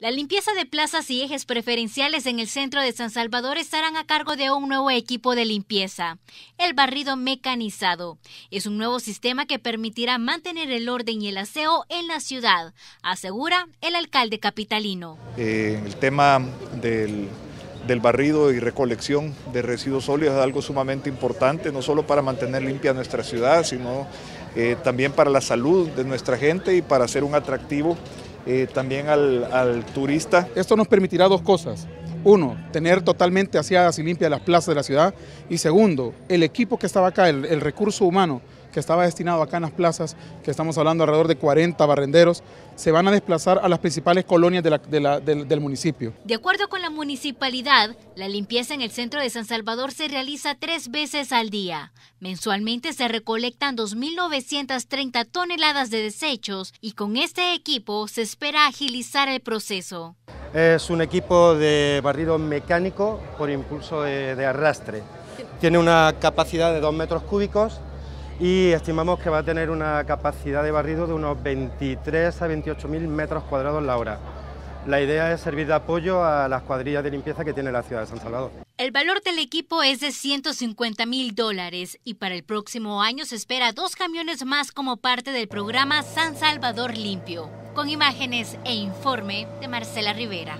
La limpieza de plazas y ejes preferenciales en el centro de San Salvador estarán a cargo de un nuevo equipo de limpieza, el barrido mecanizado. Es un nuevo sistema que permitirá mantener el orden y el aseo en la ciudad, asegura el alcalde capitalino. Eh, el tema del, barrido y recolección de residuos sólidos es algo sumamente importante, no solo para mantener limpia nuestra ciudad, sino eh, también para la salud de nuestra gente y para ser un atractivo eh, también al, turista. Esto nos permitirá dos cosas. Uno, tener totalmente aseadas y limpias las plazas de la ciudad. Y segundo, el equipo que estaba acá, el recurso humano, que estaba destinado acá en las plazas, que estamos hablando alrededor de 40 barrenderos, se van a desplazar a las principales colonias del municipio. De acuerdo con la municipalidad, la limpieza en el centro de San Salvador se realiza tres veces al día. Mensualmente se recolectan 2.930 toneladas de desechos y con este equipo se espera agilizar el proceso. Es un equipo de barrido mecánico por impulso de, de arrastre. Tiene una capacidad de 2 metros cúbicos y estimamos que va a tener una capacidad de barrido de unos 23 a mil metros cuadrados la hora. La idea es servir de apoyo a las cuadrillas de limpieza que tiene la ciudad de San Salvador. El valor del equipo es de 150 mil dólares y para el próximo año se espera dos camiones más como parte del programa San Salvador Limpio. Con imágenes e informe de Marcela Rivera.